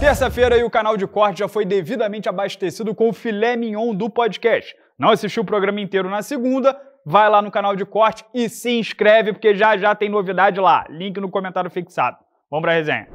Terça-feira e o canal de corte já foi devidamente abastecido com o filé mignon do podcast. Não assistiu o programa inteiro na segunda? Vai lá no canal de corte e se inscreve, porque já já tem novidade lá. Link no comentário fixado. Vamos pra resenha.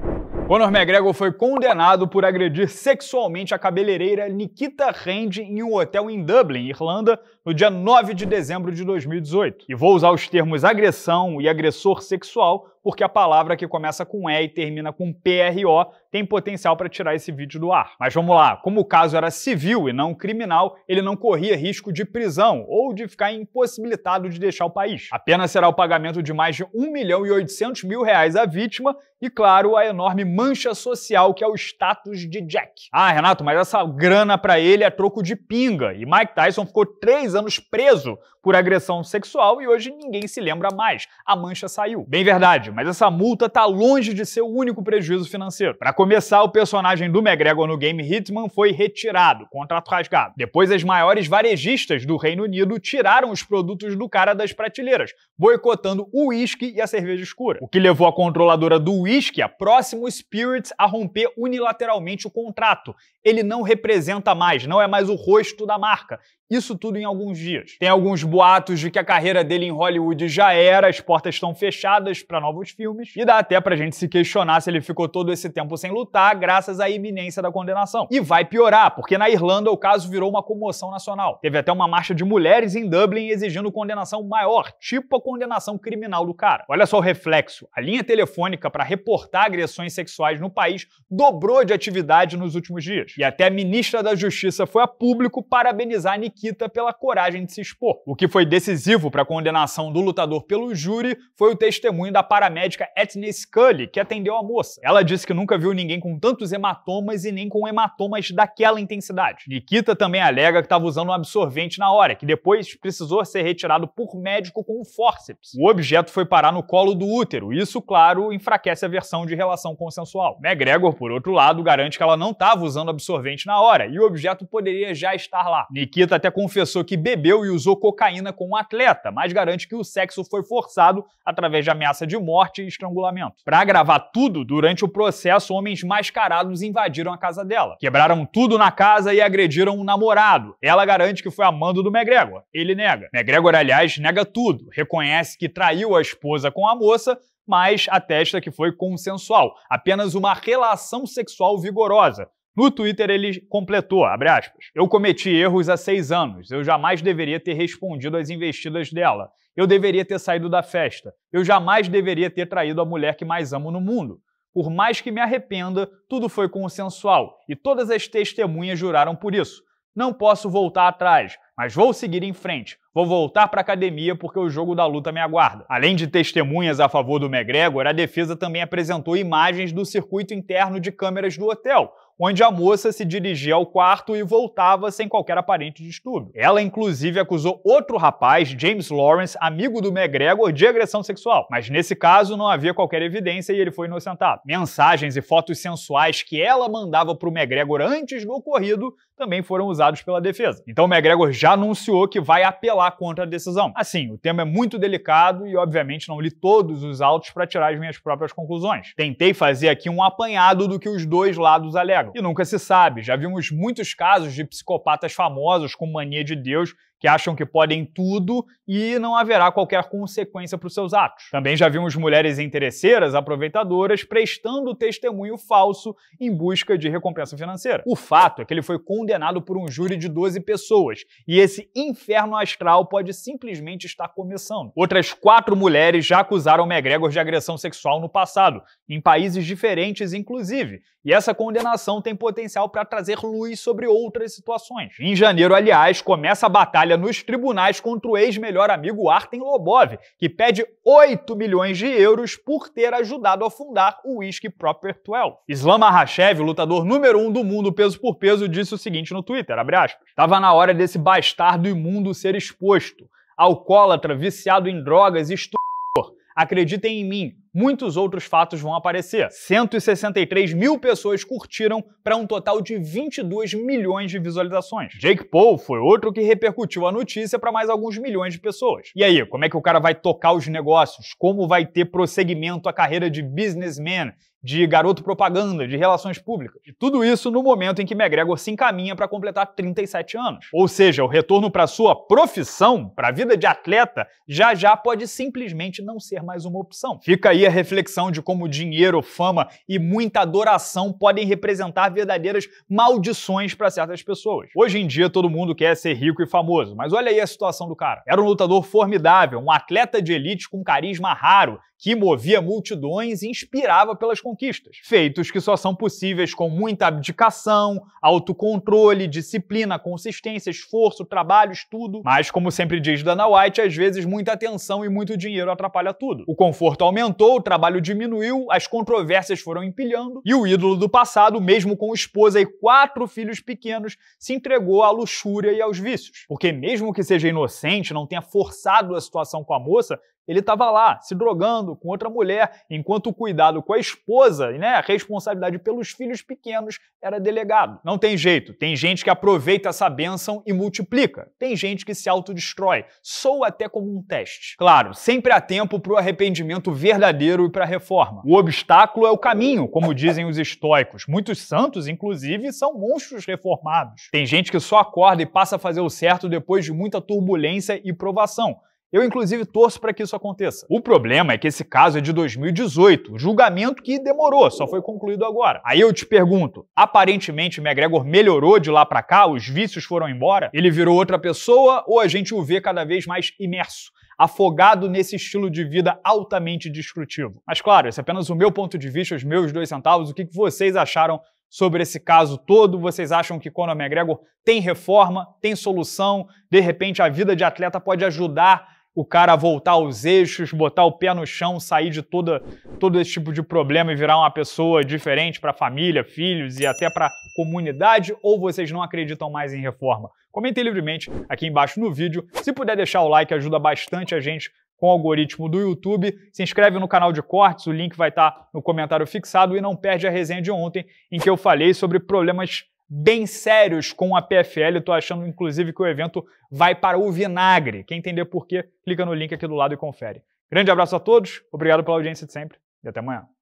Conor McGregor foi condenado por agredir sexualmente a cabeleireira Nikita Rand em um hotel em Dublin, Irlanda, no dia 9 de dezembro de 2018. E vou usar os termos agressão e agressor sexual porque a palavra que começa com E e termina com PRO tem potencial para tirar esse vídeo do ar. Mas vamos lá, como o caso era civil e não criminal, ele não corria risco de prisão ou de ficar impossibilitado de deixar o país. A pena será o pagamento de mais de 1 milhão e 800 mil reais à vítima e, claro, a enorme mancha social que é o status de Jack. Ah, Renato, mas essa grana para ele é troco de pinga e Mike Tyson ficou três anos preso por agressão sexual e hoje ninguém se lembra mais. A mancha saiu. Bem verdade, mas essa multa tá longe de ser o único prejuízo financeiro. Para começar, o personagem do McGregor no game Hitman foi retirado, contrato rasgado. Depois, as maiores varejistas do Reino Unido tiraram os produtos do cara das prateleiras, boicotando o uísque e a cerveja escura. O que levou a controladora do uísque, a Próximo Spirits, a romper unilateralmente o contrato. Ele não representa mais, não é mais o rosto da marca. Isso tudo em alguns dias. Tem alguns boatos de que a carreira dele em Hollywood já era, as portas estão fechadas para novos filmes, e dá até pra gente se questionar se ele ficou todo esse tempo sem lutar graças à iminência da condenação. E vai piorar, porque na Irlanda o caso virou uma comoção nacional. Teve até uma marcha de mulheres em Dublin exigindo condenação maior, tipo a condenação criminal do cara. Olha só o reflexo. A linha telefônica para reportar agressões sexuais no país dobrou de atividade nos últimos dias. E até a ministra da Justiça foi a público parabenizar a Nikita pela coragem de se expor, o que que foi decisivo para a condenação do lutador pelo júri foi o testemunho da paramédica Etney Scully, que atendeu a moça. Ela disse que nunca viu ninguém com tantos hematomas e nem com hematomas daquela intensidade. Nikita também alega que estava usando um absorvente na hora, que depois precisou ser retirado por médico com um fórceps. O objeto foi parar no colo do útero, isso, claro, enfraquece a versão de relação consensual. McGregor, por outro lado, garante que ela não estava usando absorvente na hora e o objeto poderia já estar lá. Nikita até confessou que bebeu e usou cocaína cocaína com um atleta, mas garante que o sexo foi forçado através de ameaça de morte e estrangulamento. Para agravar tudo, durante o processo, homens mascarados invadiram a casa dela. Quebraram tudo na casa e agrediram um namorado. Ela garante que foi amando do McGregor. Ele nega. McGregor, aliás, nega tudo. Reconhece que traiu a esposa com a moça, mas atesta que foi consensual, apenas uma relação sexual vigorosa, no Twitter ele completou, abre aspas, eu cometi erros há seis anos, eu jamais deveria ter respondido às investidas dela, eu deveria ter saído da festa, eu jamais deveria ter traído a mulher que mais amo no mundo. Por mais que me arrependa, tudo foi consensual e todas as testemunhas juraram por isso. Não posso voltar atrás, mas vou seguir em frente. Vou voltar para a academia porque o jogo da luta me aguarda. Além de testemunhas a favor do McGregor, a defesa também apresentou imagens do circuito interno de câmeras do hotel, onde a moça se dirigia ao quarto e voltava sem qualquer aparente distúrbio. Ela, inclusive, acusou outro rapaz, James Lawrence, amigo do McGregor, de agressão sexual. Mas nesse caso não havia qualquer evidência e ele foi inocentado. Mensagens e fotos sensuais que ela mandava para o McGregor antes do ocorrido também foram usados pela defesa. Então o McGregor já anunciou que vai apelar falar contra a decisão. Assim, o tema é muito delicado e, obviamente, não li todos os autos para tirar as minhas próprias conclusões. Tentei fazer aqui um apanhado do que os dois lados alegam. E nunca se sabe, já vimos muitos casos de psicopatas famosos com mania de Deus que acham que podem tudo e não haverá qualquer consequência para os seus atos. Também já vimos mulheres interesseiras, aproveitadoras, prestando testemunho falso em busca de recompensa financeira. O fato é que ele foi condenado por um júri de 12 pessoas e esse inferno astral pode simplesmente estar começando. Outras quatro mulheres já acusaram McGregor de agressão sexual no passado, em países diferentes, inclusive, e essa condenação tem potencial para trazer luz sobre outras situações. Em janeiro, aliás, começa a batalha batalha nos tribunais contra o ex-melhor amigo Artem Lobov, que pede 8 milhões de euros por ter ajudado a fundar o Whisky Proper 12. Islam Mahashev, o lutador número um do mundo peso por peso, disse o seguinte no Twitter, abre aspas, Tava na hora desse bastardo imundo ser exposto. Alcoólatra, viciado em drogas e estuprador. Acreditem em mim, muitos outros fatos vão aparecer. 163 mil pessoas curtiram para um total de 22 milhões de visualizações. Jake Paul foi outro que repercutiu a notícia para mais alguns milhões de pessoas. E aí, como é que o cara vai tocar os negócios? Como vai ter prosseguimento a carreira de businessman de garoto propaganda, de relações públicas. E tudo isso no momento em que McGregor se encaminha para completar 37 anos. Ou seja, o retorno para sua profissão, para a vida de atleta, já já pode simplesmente não ser mais uma opção. Fica aí a reflexão de como dinheiro, fama e muita adoração podem representar verdadeiras maldições para certas pessoas. Hoje em dia todo mundo quer ser rico e famoso, mas olha aí a situação do cara. Era um lutador formidável, um atleta de elite com carisma raro que movia multidões e inspirava pelas conquistas. Feitos que só são possíveis com muita abdicação, autocontrole, disciplina, consistência, esforço, trabalho, estudo. Mas, como sempre diz Dana White, às vezes muita atenção e muito dinheiro atrapalha tudo. O conforto aumentou, o trabalho diminuiu, as controvérsias foram empilhando e o ídolo do passado, mesmo com esposa e quatro filhos pequenos, se entregou à luxúria e aos vícios. Porque, mesmo que seja inocente, não tenha forçado a situação com a moça, ele estava lá, se drogando com outra mulher, enquanto o cuidado com a esposa e né, a responsabilidade pelos filhos pequenos era delegado. Não tem jeito. Tem gente que aproveita essa bênção e multiplica. Tem gente que se autodestrói. Sou até como um teste. Claro, sempre há tempo para o arrependimento verdadeiro e para a reforma. O obstáculo é o caminho, como dizem os estoicos. Muitos santos, inclusive, são monstros reformados. Tem gente que só acorda e passa a fazer o certo depois de muita turbulência e provação. Eu, inclusive, torço para que isso aconteça. O problema é que esse caso é de 2018, julgamento que demorou, só foi concluído agora. Aí eu te pergunto: aparentemente McGregor melhorou de lá para cá, os vícios foram embora? Ele virou outra pessoa ou a gente o vê cada vez mais imerso? afogado nesse estilo de vida altamente destrutivo. Mas claro, esse é apenas o meu ponto de vista, os meus dois centavos. O que vocês acharam sobre esse caso todo? Vocês acham que Conor McGregor tem reforma, tem solução? De repente, a vida de atleta pode ajudar o cara voltar aos eixos, botar o pé no chão, sair de toda, todo esse tipo de problema e virar uma pessoa diferente para a família, filhos e até para comunidade? Ou vocês não acreditam mais em reforma? Comentem livremente aqui embaixo no vídeo. Se puder deixar o like, ajuda bastante a gente com o algoritmo do YouTube. Se inscreve no canal de cortes, o link vai estar tá no comentário fixado e não perde a resenha de ontem em que eu falei sobre problemas bem sérios com a PFL. Estou achando, inclusive, que o evento vai para o vinagre. Quem entender por quê, clica no link aqui do lado e confere. Grande abraço a todos, obrigado pela audiência de sempre e até amanhã.